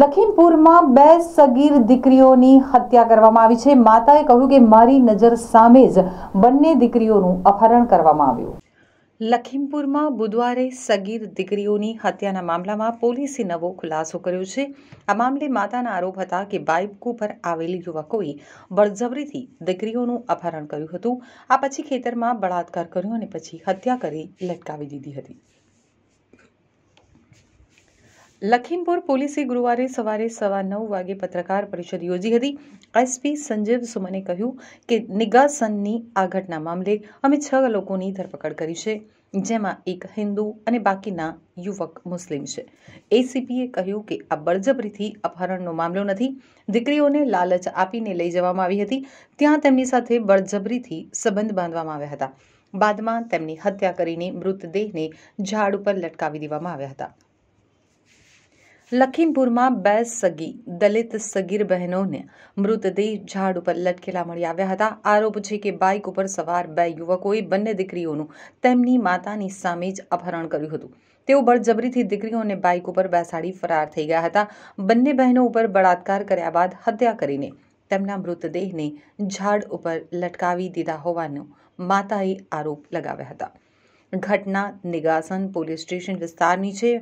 લખીમપુરમાં બે સગીર દીકરીઓની હત્યા કરવામાં આવી છે માતાએ કહ્યું કે મારી નજર સામે જ બંને દીકરીઓનું અપહરણ કરવામાં આવ્યું લખીમપુરમાં બુધવારે સગીર દીકરીઓની હત્યાના મામલામાં પોલીસે નવો ખુલાસો કર્યો છે આ મામલે માતાના આરોપ હતા કે બાઇક ઉપર આવેલી યુવકોએ બળજબરીથી દીકરીઓનું અપહરણ કર્યું હતું આ પછી ખેતરમાં બળાત્કાર કર્યો અને પછી હત્યા કરી લટકાવી દીધી હતી લખીમપુર પોલીસે ગુરુવારે સવારે સવા નવ વાગે પત્રકાર પરિષદ યોજી હતી એસપી સંજીવ સુમને કહ્યું કે નિગાસનની આ ઘટના મામલે અમે છ લોકોની ધરપકડ કરી છે જેમાં એક હિન્દુ અને બાકીના યુવક મુસ્લિમ છે એસીપીએ કહ્યું કે આ બળજબરીથી અપહરણનો મામલો નથી દીકરીઓને લાલચ આપીને લઈ જવામાં આવી હતી ત્યાં તેમની સાથે બળજબરીથી સંબંધ બાંધવામાં આવ્યા હતા બાદમાં તેમની હત્યા કરીને મૃતદેહને ઝાડ ઉપર લટકાવી દેવામાં આવ્યા હતા લખીમપુરમાં બે સગી દલિત સગીર બહેનોને મૃતદેહ ઝાડ ઉપર લટકેલા મળી આવ્યા હતા આરોપ છે કે બાઇક ઉપર સવાર બે યુવકોએ બંને દીકરીઓનું તેમની માતાની સામે જ અપહરણ કર્યું હતું તેઓ બળજબરીથી દીકરીઓને બાઇક ઉપર બેસાડી ફરાર થઈ ગયા હતા બંને બહેનો ઉપર બળાત્કાર કર્યા બાદ હત્યા કરીને તેમના મૃતદેહને ઝાડ ઉપર લટકાવી દીધા હોવાનો માતાએ આરોપ લગાવ્યા હતા ઘટના નિગાસન પોલીસ સ્ટેશન વિસ્તારની છે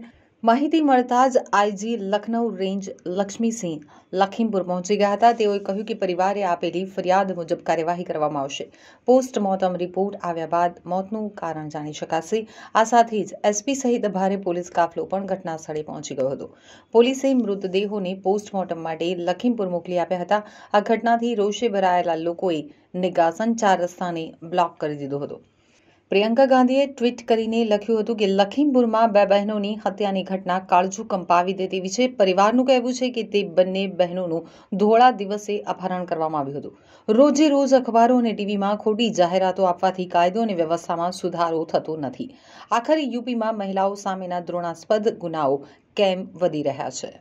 માહિતી મળતા જ આઈજી લખનઉ રેન્જ લક્ષ્મીસિંહ લખીમપુર પહોંચી ગયા હતા તેઓએ કહ્યું કે પરિવારે આપેલી ફરિયાદ મુજબ કાર્યવાહી કરવામાં આવશે પોસ્ટમોર્ટમ રિપોર્ટ આવ્યા બાદ મોતનું કારણ જાણી શકાશે આ સાથે જ એસપી સહિત ભારે પોલીસ કાફલો પણ ઘટના સ્થળે પહોંચી ગયો હતો પોલીસે મૃતદેહોને પોસ્ટમોર્ટમ માટે લખીમપુર મોકલી આપ્યા હતા આ ઘટનાથી રોષે ભરાયેલા લોકોએ નિગાસન ચાર રસ્તાને બ્લોક કરી દીધો હતો પ્રિયંકા ગાંધીએ ટ્વીટ કરીને લખ્યું હતું કે લખીમપુરમાં બે બહેનોની હત્યાની ઘટના કાળજું કંપાવી દે તેવી છે પરિવારનું કહેવું છે કે તે બંને બહેનોનું ધોળા દિવસે અપહરણ કરવામાં આવ્યું હતું રોજે રોજ અખબારો અને ટીવીમાં ખોટી જાહેરાતો આપવાથી કાયદો અને વ્યવસ્થામાં સુધારો થતો નથી આખરે યુપીમાં મહિલાઓ સામેના દ્રોણાસ્પદ ગુનાઓ કેમ વધી રહ્યા છે